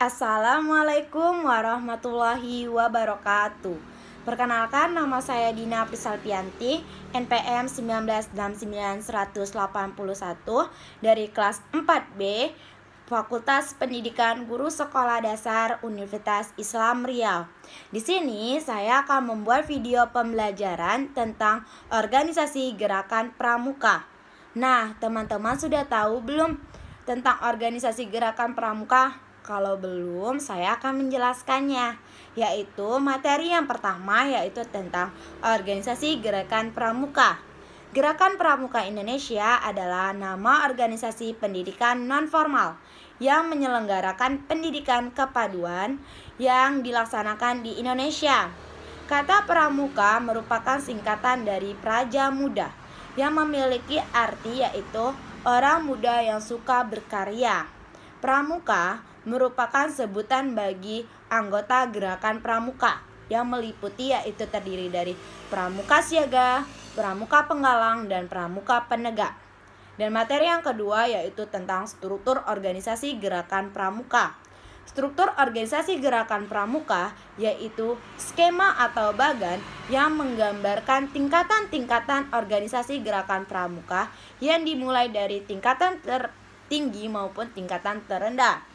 Assalamualaikum warahmatullahi wabarakatuh. Perkenalkan nama saya Dina Prisalpianti, NPM 1969181 dari kelas 4B Fakultas Pendidikan Guru Sekolah Dasar Universitas Islam Riau. Di sini saya akan membuat video pembelajaran tentang organisasi gerakan pramuka. Nah, teman-teman sudah tahu belum tentang organisasi gerakan pramuka? Kalau belum, saya akan menjelaskannya, yaitu materi yang pertama yaitu tentang organisasi gerakan pramuka. Gerakan Pramuka Indonesia adalah nama organisasi pendidikan nonformal yang menyelenggarakan pendidikan kepaduan yang dilaksanakan di Indonesia. Kata pramuka merupakan singkatan dari praja muda yang memiliki arti yaitu orang muda yang suka berkarya. Pramuka merupakan sebutan bagi anggota gerakan pramuka yang meliputi yaitu terdiri dari pramuka siaga, pramuka penggalang, dan pramuka penegak. Dan materi yang kedua yaitu tentang struktur organisasi gerakan pramuka. Struktur organisasi gerakan pramuka yaitu skema atau bagan yang menggambarkan tingkatan-tingkatan organisasi gerakan pramuka yang dimulai dari tingkatan tertinggi maupun tingkatan terendah.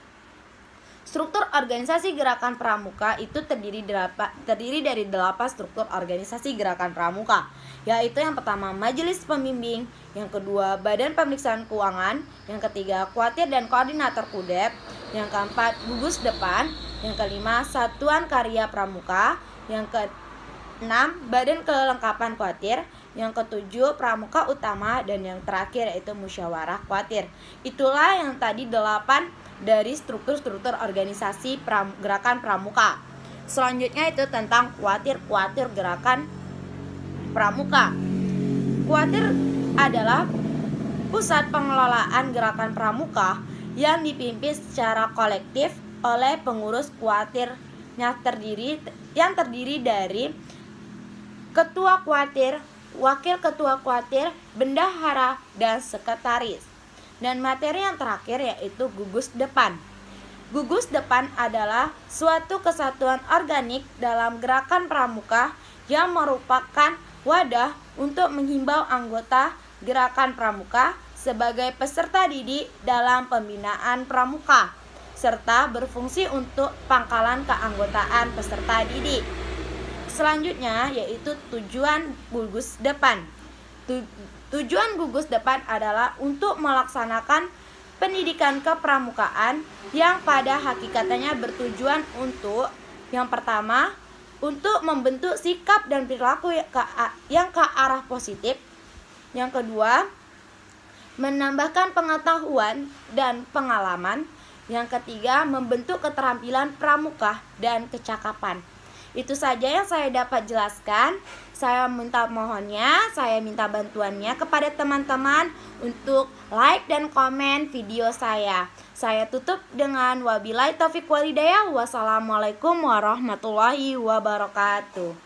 Struktur organisasi gerakan pramuka itu terdiri, derapa, terdiri dari delapan struktur organisasi gerakan pramuka, yaitu yang pertama Majelis Pembimbing, yang kedua Badan Pemeriksaan Keuangan, yang ketiga Kuatir dan Koordinator KUDEP, yang keempat Gugus Depan, yang kelima Satuan Karya Pramuka, yang keenam Badan Kelengkapan Kuatir, yang ketujuh, pramuka utama dan yang terakhir yaitu musyawarah khawatir. Itulah yang tadi delapan dari struktur-struktur organisasi pram, gerakan pramuka. Selanjutnya itu tentang khawatir-khawatir gerakan pramuka. Khawatir adalah pusat pengelolaan gerakan pramuka yang dipimpin secara kolektif oleh pengurus khawatirnya terdiri yang terdiri dari ketua khawatir, Wakil Ketua Kuatir, Bendahara, dan Sekretaris. Dan materi yang terakhir yaitu gugus depan. Gugus depan adalah suatu kesatuan organik dalam gerakan pramuka yang merupakan wadah untuk menghimbau anggota gerakan pramuka sebagai peserta didik dalam pembinaan pramuka serta berfungsi untuk pangkalan keanggotaan peserta didik selanjutnya yaitu tujuan gugus depan. Tu, tujuan gugus depan adalah untuk melaksanakan pendidikan kepramukaan yang pada hakikatnya bertujuan untuk yang pertama untuk membentuk sikap dan perilaku ya, yang ke arah positif. Yang kedua, menambahkan pengetahuan dan pengalaman. Yang ketiga, membentuk keterampilan pramuka dan kecakapan. Itu saja yang saya dapat jelaskan. Saya minta mohonnya, saya minta bantuannya kepada teman-teman untuk like dan komen video saya. Saya tutup dengan wabillahi taufik walidayah. Wassalamualaikum warahmatullahi wabarakatuh.